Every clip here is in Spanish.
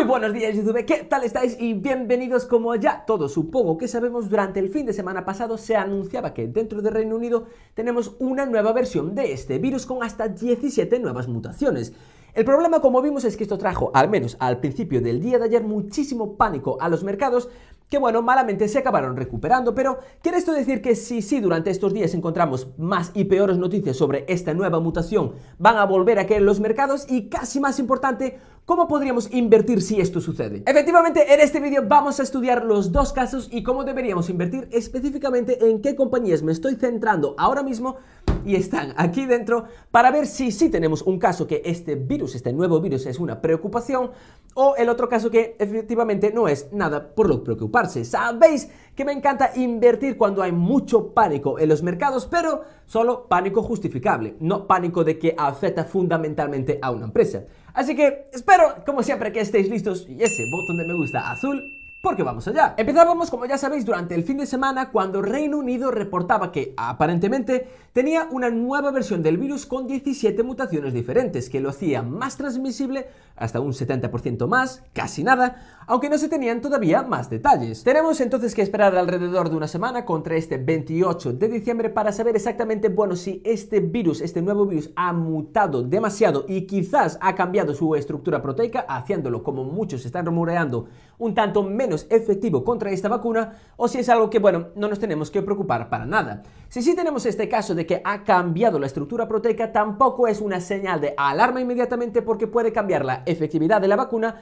Muy buenos días YouTube, ¿qué tal estáis? Y bienvenidos como ya todos supongo que sabemos, durante el fin de semana pasado se anunciaba que dentro del Reino Unido tenemos una nueva versión de este virus con hasta 17 nuevas mutaciones. El problema como vimos es que esto trajo, al menos al principio del día de ayer, muchísimo pánico a los mercados que bueno, malamente se acabaron recuperando, pero ¿quiere esto decir que si si, durante estos días encontramos más y peores noticias sobre esta nueva mutación, van a volver a caer los mercados? Y casi más importante, ¿Cómo podríamos invertir si esto sucede? Efectivamente, en este vídeo vamos a estudiar los dos casos y cómo deberíamos invertir específicamente en qué compañías me estoy centrando ahora mismo y están aquí dentro para ver si sí tenemos un caso que este virus, este nuevo virus es una preocupación o el otro caso que efectivamente no es nada por lo preocuparse. Sabéis que me encanta invertir cuando hay mucho pánico en los mercados, pero solo pánico justificable, no pánico de que afecta fundamentalmente a una empresa. Así que espero, como siempre, que estéis listos y ese botón de me gusta azul porque vamos allá. Empezábamos, como ya sabéis, durante el fin de semana cuando Reino Unido reportaba que, aparentemente, tenía una nueva versión del virus con 17 mutaciones diferentes, que lo hacía más transmisible, hasta un 70% más, casi nada, aunque no se tenían todavía más detalles. Tenemos entonces que esperar alrededor de una semana contra este 28 de diciembre para saber exactamente, bueno, si este virus, este nuevo virus, ha mutado demasiado y quizás ha cambiado su estructura proteica, haciéndolo, como muchos están rumoreando, un tanto menos efectivo contra esta vacuna o si es algo que, bueno, no nos tenemos que preocupar para nada. Si sí tenemos este caso de que ha cambiado la estructura proteica, tampoco es una señal de alarma inmediatamente porque puede cambiar la efectividad de la vacuna,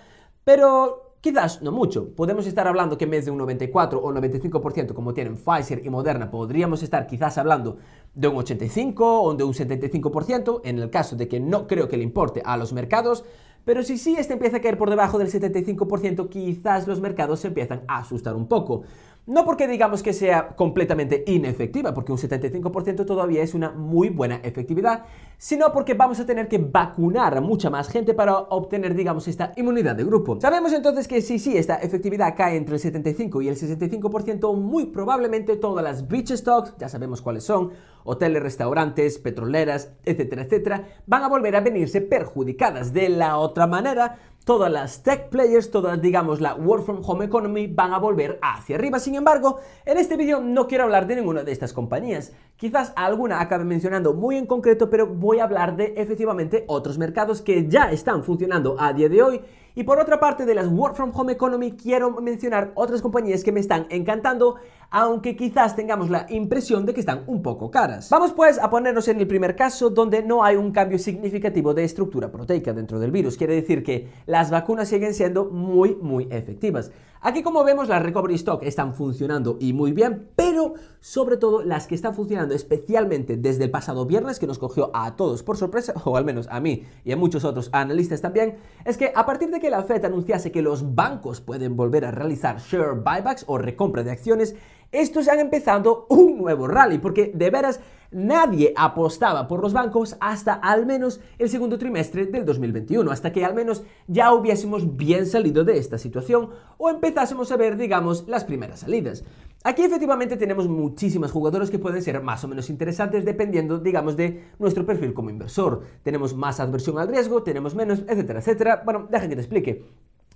pero Quizás no mucho. Podemos estar hablando que en vez de un 94 o 95% como tienen Pfizer y Moderna, podríamos estar quizás hablando de un 85 o de un 75% en el caso de que no creo que le importe a los mercados. Pero si sí este empieza a caer por debajo del 75%, quizás los mercados se empiezan a asustar un poco. No porque digamos que sea completamente inefectiva, porque un 75% todavía es una muy buena efectividad, sino porque vamos a tener que vacunar a mucha más gente para obtener, digamos, esta inmunidad de grupo. Sabemos entonces que si sí esta efectividad cae entre el 75 y el 65%, muy probablemente todas las beach stocks, ya sabemos cuáles son, hoteles, restaurantes, petroleras, etcétera, etcétera, van a volver a venirse perjudicadas. De la otra manera, todas las tech players, todas, digamos, la work from home economy van a volver hacia arriba. Sin embargo, en este vídeo no quiero hablar de ninguna de estas compañías. Quizás alguna acabe mencionando muy en concreto, pero voy a hablar de efectivamente otros mercados que ya están funcionando a día de hoy y por otra parte de las Work From Home Economy, quiero mencionar otras compañías que me están encantando, aunque quizás tengamos la impresión de que están un poco caras. Vamos pues a ponernos en el primer caso, donde no hay un cambio significativo de estructura proteica dentro del virus. Quiere decir que las vacunas siguen siendo muy, muy efectivas. Aquí como vemos las recovery stock están funcionando y muy bien, pero sobre todo las que están funcionando especialmente desde el pasado viernes que nos cogió a todos por sorpresa, o al menos a mí y a muchos otros analistas también, es que a partir de que la Fed anunciase que los bancos pueden volver a realizar share buybacks o recompra de acciones, estos han empezado un nuevo rally, porque de veras nadie apostaba por los bancos hasta al menos el segundo trimestre del 2021, hasta que al menos ya hubiésemos bien salido de esta situación o empezásemos a ver, digamos, las primeras salidas. Aquí efectivamente tenemos muchísimos jugadores que pueden ser más o menos interesantes dependiendo, digamos, de nuestro perfil como inversor. Tenemos más adversión al riesgo, tenemos menos, etcétera, etcétera. Bueno, deja que te explique.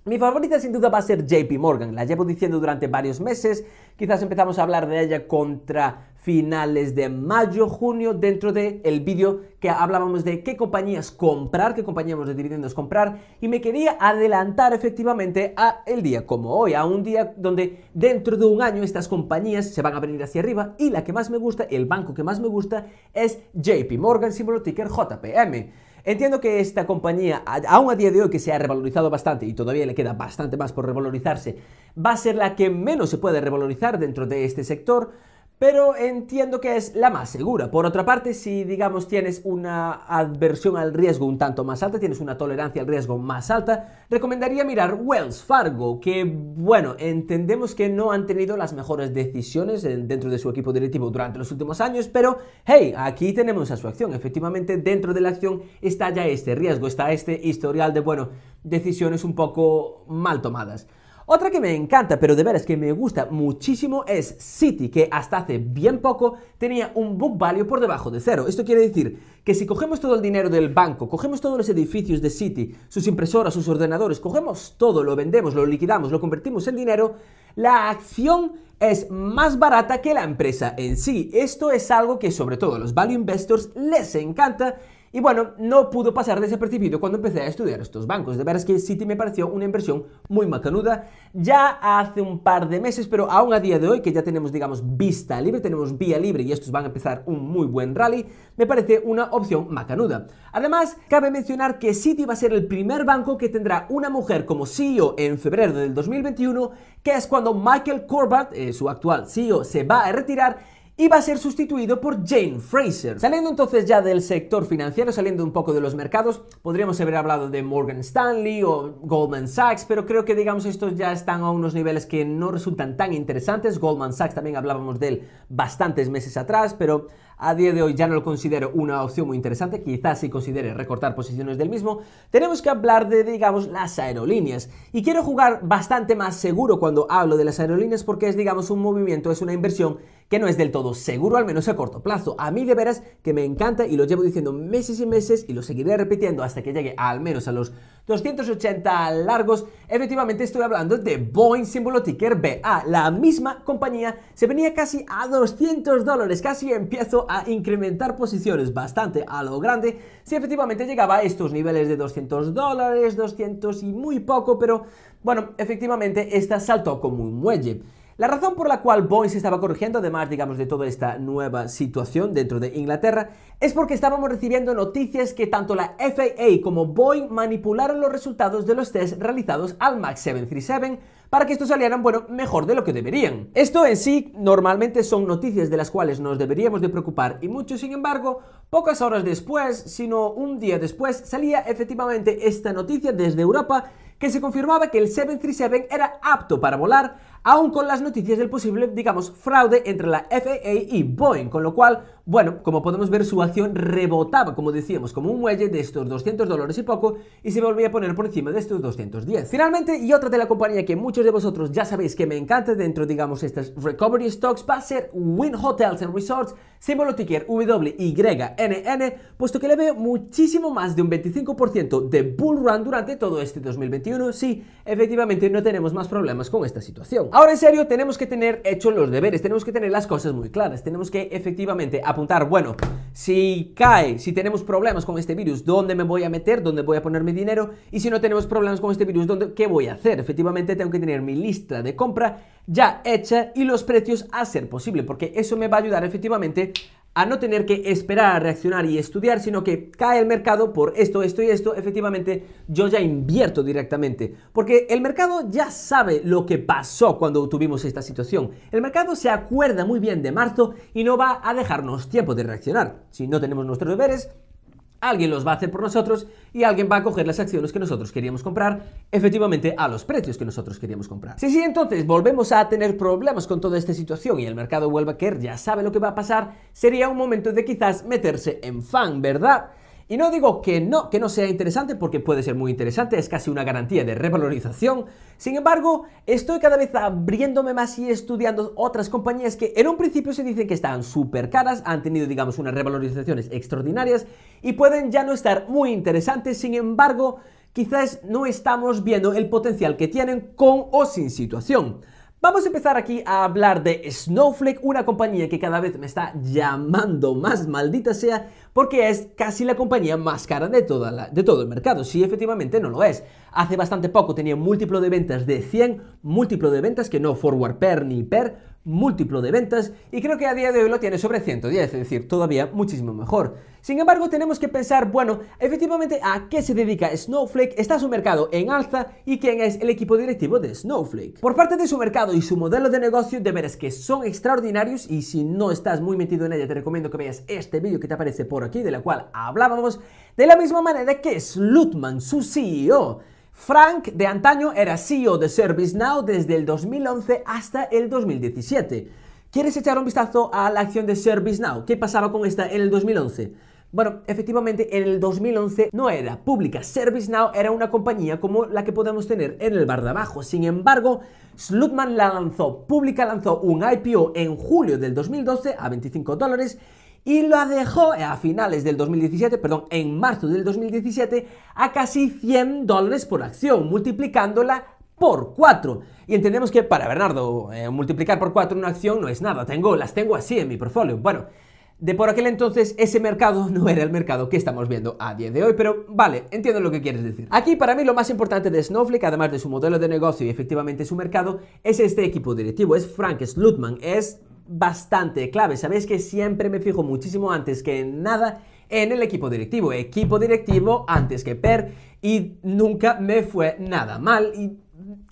Mi favorita sin duda va a ser JP Morgan, la llevo diciendo durante varios meses, quizás empezamos a hablar de ella contra finales de mayo, junio, dentro del el vídeo que hablábamos de qué compañías comprar, qué compañías de dividendos comprar, y me quería adelantar efectivamente a el día como hoy, a un día donde dentro de un año estas compañías se van a venir hacia arriba y la que más me gusta, el banco que más me gusta es JP Morgan, símbolo ticker JPM. Entiendo que esta compañía, aún a día de hoy que se ha revalorizado bastante y todavía le queda bastante más por revalorizarse, va a ser la que menos se puede revalorizar dentro de este sector, pero entiendo que es la más segura. Por otra parte, si digamos tienes una adversión al riesgo un tanto más alta, tienes una tolerancia al riesgo más alta, recomendaría mirar Wells Fargo, que bueno, entendemos que no han tenido las mejores decisiones dentro de su equipo directivo durante los últimos años, pero hey, aquí tenemos a su acción. Efectivamente, dentro de la acción está ya este riesgo, está este historial de, bueno, decisiones un poco mal tomadas. Otra que me encanta, pero de veras que me gusta muchísimo es City, que hasta hace bien poco tenía un book value por debajo de cero. Esto quiere decir que si cogemos todo el dinero del banco, cogemos todos los edificios de City, sus impresoras, sus ordenadores, cogemos todo, lo vendemos, lo liquidamos, lo convertimos en dinero, la acción es más barata que la empresa en sí. Esto es algo que sobre todo a los value investors les encanta y bueno, no pudo pasar desapercibido cuando empecé a estudiar estos bancos. De veras que City me pareció una inversión muy macanuda ya hace un par de meses, pero aún a día de hoy, que ya tenemos, digamos, vista libre, tenemos vía libre y estos van a empezar un muy buen rally, me parece una opción macanuda. Además, cabe mencionar que City va a ser el primer banco que tendrá una mujer como CEO en febrero del 2021, que es cuando Michael Corbett, eh, su actual CEO, se va a retirar y va a ser sustituido por Jane Fraser. Saliendo entonces ya del sector financiero, saliendo un poco de los mercados, podríamos haber hablado de Morgan Stanley o Goldman Sachs, pero creo que digamos estos ya están a unos niveles que no resultan tan interesantes. Goldman Sachs también hablábamos de él bastantes meses atrás, pero a día de hoy ya no lo considero una opción muy interesante, quizás si considere recortar posiciones del mismo, tenemos que hablar de, digamos, las aerolíneas. Y quiero jugar bastante más seguro cuando hablo de las aerolíneas porque es, digamos, un movimiento, es una inversión que no es del todo seguro, al menos a corto plazo. A mí de veras que me encanta y lo llevo diciendo meses y meses y lo seguiré repitiendo hasta que llegue al menos a los 280 largos. Efectivamente estoy hablando de Boeing símbolo ticker BA. La misma compañía se venía casi a 200 dólares, casi empiezo a a incrementar posiciones bastante a lo grande si efectivamente llegaba a estos niveles de 200 dólares, 200 y muy poco, pero bueno, efectivamente esta saltó como un muelle. La razón por la cual Boeing se estaba corrigiendo, además, digamos, de toda esta nueva situación dentro de Inglaterra, es porque estábamos recibiendo noticias que tanto la FAA como Boeing manipularon los resultados de los tests realizados al MAX 737 para que esto salieran, bueno, mejor de lo que deberían. Esto en sí normalmente son noticias de las cuales nos deberíamos de preocupar y mucho, sin embargo, pocas horas después, sino un día después, salía efectivamente esta noticia desde Europa que se confirmaba que el 737 era apto para volar aún con las noticias del posible, digamos, fraude entre la FAA y Boeing, con lo cual, bueno, como podemos ver, su acción rebotaba, como decíamos, como un muelle de estos 200 dólares y poco, y se volvía a poner por encima de estos 210. Finalmente, y otra de la compañía que muchos de vosotros ya sabéis que me encanta dentro, digamos, estas recovery stocks, va a ser Win Hotels and Resorts, símbolo ticker WYNN, puesto que le veo muchísimo más de un 25% de bull run durante todo este 2021, sí, efectivamente no tenemos más problemas con esta situación. Ahora en serio, tenemos que tener hechos los deberes, tenemos que tener las cosas muy claras, tenemos que efectivamente apuntar, bueno, si cae, si tenemos problemas con este virus, ¿dónde me voy a meter? ¿Dónde voy a poner mi dinero? Y si no tenemos problemas con este virus, ¿qué voy a hacer? Efectivamente, tengo que tener mi lista de compra ya hecha y los precios a ser posible, porque eso me va a ayudar efectivamente a no tener que esperar a reaccionar y estudiar, sino que cae el mercado por esto, esto y esto, efectivamente yo ya invierto directamente, porque el mercado ya sabe lo que pasó cuando tuvimos esta situación. El mercado se acuerda muy bien de marzo y no va a dejarnos tiempo de reaccionar. Si no tenemos nuestros deberes, alguien los va a hacer por nosotros y alguien va a coger las acciones que nosotros queríamos comprar, efectivamente a los precios que nosotros queríamos comprar. Si sí, entonces volvemos a tener problemas con toda esta situación y el mercado vuelve a caer, ya sabe lo que va a pasar, sería un momento de quizás meterse en fan, ¿verdad? Y no digo que no, que no sea interesante, porque puede ser muy interesante, es casi una garantía de revalorización. Sin embargo, estoy cada vez abriéndome más y estudiando otras compañías que en un principio se dicen que están súper caras, han tenido, digamos, unas revalorizaciones extraordinarias y pueden ya no estar muy interesantes. Sin embargo, quizás no estamos viendo el potencial que tienen con o sin situación. Vamos a empezar aquí a hablar de Snowflake, una compañía que cada vez me está llamando más maldita sea, porque es casi la compañía más cara de, toda de todo el mercado. Si sí, efectivamente no lo es. Hace bastante poco tenía múltiplo de ventas de 100, múltiplo de ventas que no forward pair ni Per múltiplo de ventas y creo que a día de hoy lo tiene sobre 110, es decir, todavía muchísimo mejor. Sin embargo, tenemos que pensar, bueno, efectivamente a qué se dedica Snowflake, está su mercado en alza y quién es el equipo directivo de Snowflake. Por parte de su mercado y su modelo de negocio, deberes que son extraordinarios y si no estás muy metido en ella, te recomiendo que veas este vídeo que te aparece por aquí, de la cual hablábamos, de la misma manera que Slutman, su CEO, Frank de antaño era CEO de ServiceNow desde el 2011 hasta el 2017. ¿Quieres echar un vistazo a la acción de ServiceNow? ¿Qué pasaba con esta en el 2011? Bueno, efectivamente en el 2011 no era pública. ServiceNow era una compañía como la que podemos tener en el bar de abajo. Sin embargo, Slutman la lanzó, pública lanzó un IPO en julio del 2012 a 25 dólares y lo dejó a finales del 2017, perdón, en marzo del 2017, a casi 100 dólares por acción, multiplicándola por 4. Y entendemos que para Bernardo eh, multiplicar por 4 una acción no es nada, tengo, las tengo así en mi portfolio. Bueno, de por aquel entonces ese mercado no era el mercado que estamos viendo a día de hoy, pero vale, entiendo lo que quieres decir. Aquí para mí lo más importante de Snowflake, además de su modelo de negocio y efectivamente su mercado, es este equipo directivo, es Frank Slutman, es bastante clave. Sabéis que siempre me fijo muchísimo antes que nada en el equipo directivo. Equipo directivo antes que PER y nunca me fue nada mal. Y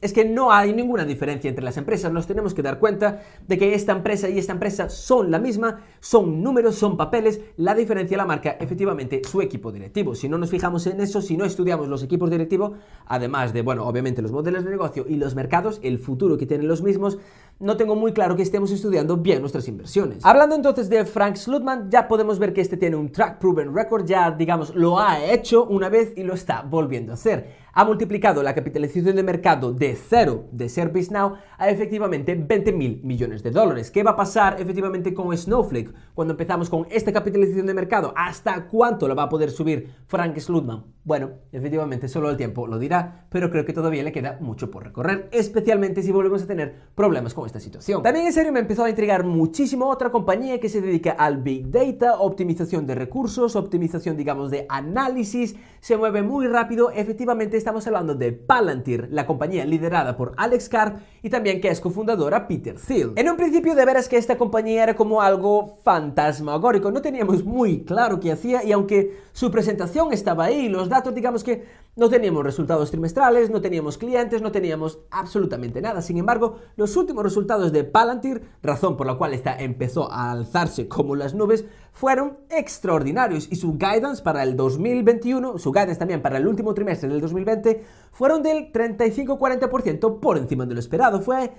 es que no hay ninguna diferencia entre las empresas. Nos tenemos que dar cuenta de que esta empresa y esta empresa son la misma, son números, son papeles. La diferencia la marca efectivamente su equipo directivo. Si no nos fijamos en eso, si no estudiamos los equipos directivos, además de, bueno, obviamente los modelos de negocio y los mercados, el futuro que tienen los mismos, no tengo muy claro que estemos estudiando bien nuestras inversiones. Hablando entonces de Frank Slutman, ya podemos ver que este tiene un track proven record, ya digamos lo ha hecho una vez y lo está volviendo a hacer. Ha multiplicado la capitalización de mercado de cero de ServiceNow a efectivamente 20 mil millones de dólares. ¿Qué va a pasar efectivamente con Snowflake cuando empezamos con esta capitalización de mercado? ¿Hasta cuánto la va a poder subir Frank Slutman? Bueno, efectivamente solo el tiempo lo dirá, pero creo que todavía le queda mucho por recorrer, especialmente si volvemos a tener problemas con esta situación. También en serio me empezó a intrigar muchísimo otra compañía que se dedica al Big Data, optimización de recursos, optimización digamos de análisis, se mueve muy rápido, efectivamente estamos hablando de Palantir, la compañía liderada por Alex Karp y también que es cofundadora Peter Thiel. En un principio de veras que esta compañía era como algo fantasmagórico, no teníamos muy claro qué hacía y aunque su presentación estaba ahí, los datos digamos que no teníamos resultados trimestrales, no teníamos clientes, no teníamos absolutamente nada. Sin embargo, los últimos resultados de Palantir, razón por la cual esta empezó a alzarse como las nubes, fueron extraordinarios y su guidance para el 2021, su guidance también para el último trimestre del 2020, fueron del 35-40% por encima de lo esperado. Fue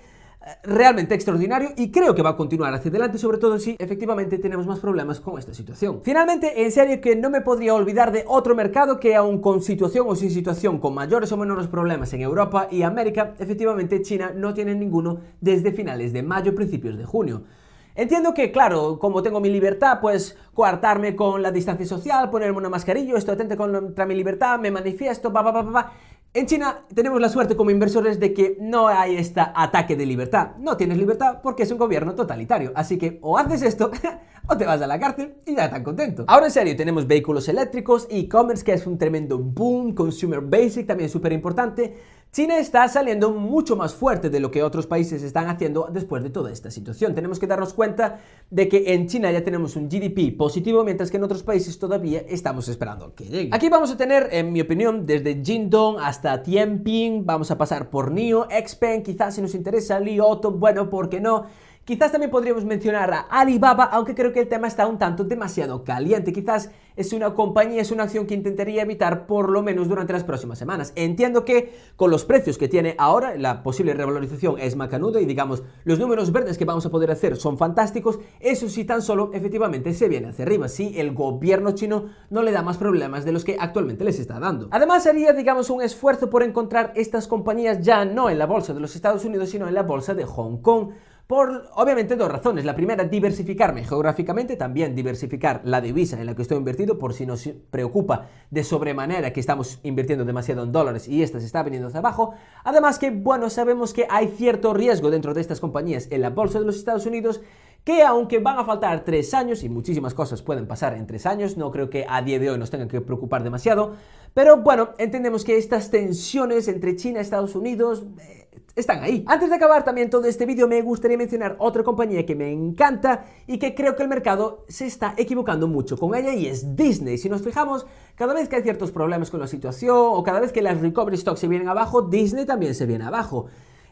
realmente extraordinario y creo que va a continuar hacia adelante, sobre todo si efectivamente tenemos más problemas con esta situación. Finalmente, en serio que no me podría olvidar de otro mercado que aún con situación o sin situación, con mayores o menores problemas en Europa y América, efectivamente China no tiene ninguno desde finales de mayo, principios de junio. Entiendo que, claro, como tengo mi libertad, pues coartarme con la distancia social, ponerme una mascarilla, estoy atento contra mi libertad, me manifiesto, pa, pa, pa, pa, en China tenemos la suerte como inversores de que no hay este ataque de libertad. No tienes libertad porque es un gobierno totalitario. Así que o haces esto o te vas a la cárcel y ya tan contento. Ahora en serio, tenemos vehículos eléctricos, e-commerce que es un tremendo boom, consumer basic también súper importante. China está saliendo mucho más fuerte de lo que otros países están haciendo después de toda esta situación. Tenemos que darnos cuenta de que en China ya tenemos un GDP positivo, mientras que en otros países todavía estamos esperando que llegue. Aquí vamos a tener, en mi opinión, desde Jindong hasta Tianping, vamos a pasar por NIO, Xpeng, quizás si nos interesa, Li Auto, bueno, ¿por qué no? Quizás también podríamos mencionar a Alibaba, aunque creo que el tema está un tanto demasiado caliente. Quizás es una compañía, es una acción que intentaría evitar por lo menos durante las próximas semanas. Entiendo que con los precios que tiene ahora, la posible revalorización es macanuda y digamos, los números verdes que vamos a poder hacer son fantásticos, eso sí tan solo efectivamente se viene hacia arriba, si el gobierno chino no le da más problemas de los que actualmente les está dando. Además haría, digamos, un esfuerzo por encontrar estas compañías ya no en la bolsa de los Estados Unidos, sino en la bolsa de Hong Kong por obviamente dos razones. La primera, diversificarme geográficamente, también diversificar la divisa en la que estoy invertido por si nos preocupa de sobremanera que estamos invirtiendo demasiado en dólares y esta se está viniendo hacia abajo. Además que, bueno, sabemos que hay cierto riesgo dentro de estas compañías en la bolsa de los Estados Unidos que aunque van a faltar tres años y muchísimas cosas pueden pasar en tres años, no creo que a día de hoy nos tengan que preocupar demasiado, pero bueno, entendemos que estas tensiones entre China y Estados Unidos... Eh, están ahí. Antes de acabar también todo este vídeo me gustaría mencionar otra compañía que me encanta y que creo que el mercado se está equivocando mucho con ella y es Disney. Si nos fijamos, cada vez que hay ciertos problemas con la situación o cada vez que las recovery stocks se vienen abajo, Disney también se viene abajo.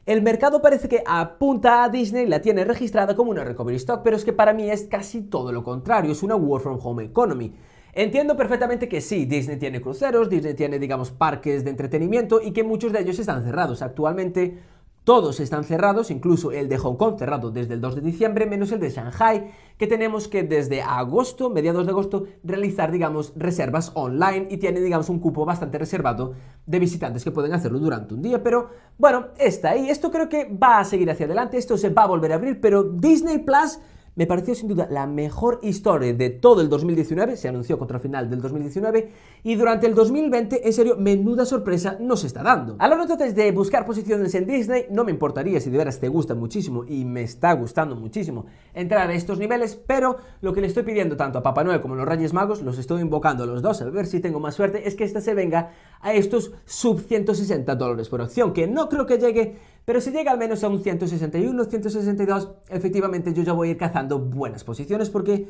El mercado parece que apunta a Disney, la tiene registrada como una recovery stock, pero es que para mí es casi todo lo contrario, es una work from home economy. Entiendo perfectamente que sí, Disney tiene cruceros, Disney tiene, digamos, parques de entretenimiento y que muchos de ellos están cerrados. Actualmente todos están cerrados, incluso el de Hong Kong cerrado desde el 2 de diciembre, menos el de Shanghai, que tenemos que desde agosto, mediados de agosto, realizar, digamos, reservas online y tiene, digamos, un cupo bastante reservado de visitantes que pueden hacerlo durante un día. Pero bueno, está ahí. Esto creo que va a seguir hacia adelante, esto se va a volver a abrir, pero Disney Plus me pareció sin duda la mejor historia de todo el 2019, se anunció contra el final del 2019, y durante el 2020, en serio, menuda sorpresa nos está dando. A lo largo entonces de buscar posiciones en Disney, no me importaría si de veras te gusta muchísimo y me está gustando muchísimo entrar a estos niveles, pero lo que le estoy pidiendo tanto a Papá Noel como a los Reyes Magos, los estoy invocando a los dos, a ver si tengo más suerte, es que esta se venga a estos sub 160 dólares por acción, que no creo que llegue pero si llega al menos a un 161, 162, efectivamente yo ya voy a ir cazando buenas posiciones porque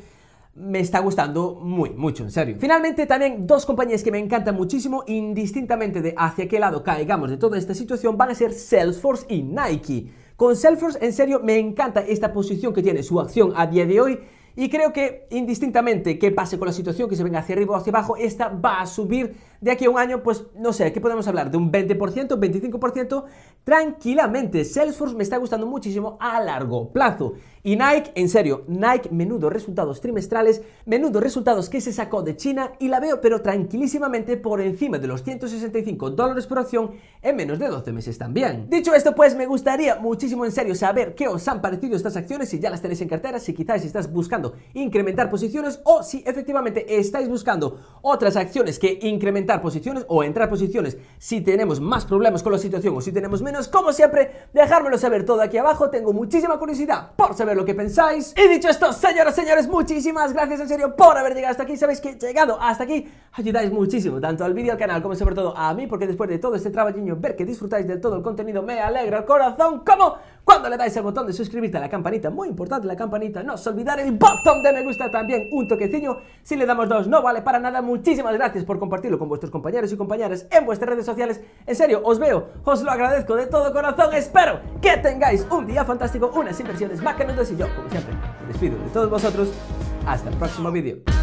me está gustando muy, mucho, en serio. Finalmente, también dos compañías que me encantan muchísimo, indistintamente de hacia qué lado caigamos de toda esta situación, van a ser Salesforce y Nike. Con Salesforce, en serio, me encanta esta posición que tiene su acción a día de hoy. Y creo que indistintamente que pase con la situación, que se venga hacia arriba o hacia abajo, esta va a subir de aquí a un año, pues no sé, ¿qué podemos hablar? De un 20%, 25%, tranquilamente. Salesforce me está gustando muchísimo a largo plazo. Y Nike, en serio, Nike, menudo resultados trimestrales, menudo resultados que se sacó de China y la veo pero tranquilísimamente por encima de los 165 dólares por acción en menos de 12 meses también. Dicho esto, pues me gustaría muchísimo en serio saber qué os han parecido estas acciones, si ya las tenéis en cartera, si quizás estás buscando incrementar posiciones o si efectivamente estáis buscando otras acciones que incrementar posiciones o entrar posiciones. Si tenemos más problemas con la situación o si tenemos menos, como siempre, dejármelo saber todo aquí abajo. Tengo muchísima curiosidad por saber lo que pensáis. Y dicho esto, señoras y señores, muchísimas gracias en serio por haber llegado hasta aquí. Sabéis que llegado hasta aquí ayudáis muchísimo, tanto al vídeo, al canal, como sobre todo a mí, porque después de todo este trabajiño, ver que disfrutáis de todo el contenido me alegra el corazón. Como cuando le dais al botón de suscribirte a la campanita, muy importante la campanita, no os olvidar el botón de me gusta también, un toquecillo. Si le damos dos, no vale para nada. Muchísimas gracias por compartirlo con vuestros compañeros y compañeras en vuestras redes sociales. En serio, os veo, os lo agradezco de todo corazón. Espero que tengáis un día fantástico, unas inversiones nos y yo, como siempre, me despido de todos vosotros. Hasta el próximo vídeo.